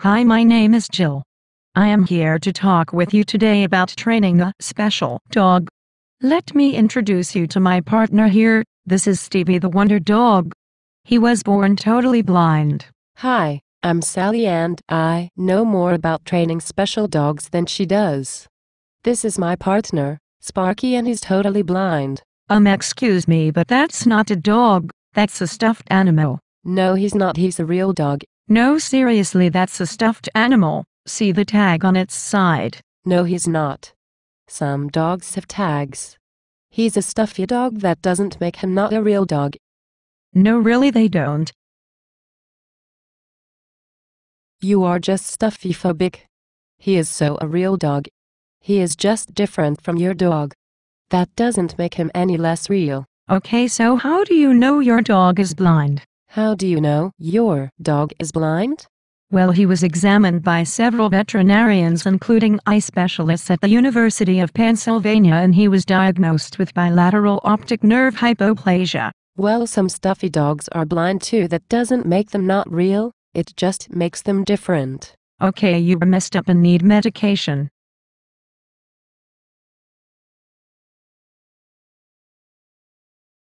Hi, my name is Jill. I am here to talk with you today about training a special dog. Let me introduce you to my partner here. This is Stevie the Wonder Dog. He was born totally blind. Hi, I'm Sally and I know more about training special dogs than she does. This is my partner, Sparky, and he's totally blind. Um, excuse me, but that's not a dog, that's a stuffed animal. No, he's not, he's a real dog, no seriously that's a stuffed animal, see the tag on its side. No he's not. Some dogs have tags. He's a stuffy dog that doesn't make him not a real dog. No really they don't. You are just stuffy phobic. He is so a real dog. He is just different from your dog. That doesn't make him any less real. Okay so how do you know your dog is blind? How do you know your dog is blind? Well, he was examined by several veterinarians, including eye specialists at the University of Pennsylvania, and he was diagnosed with bilateral optic nerve hypoplasia. Well, some stuffy dogs are blind too. That doesn't make them not real, it just makes them different. Okay, you are messed up and need medication.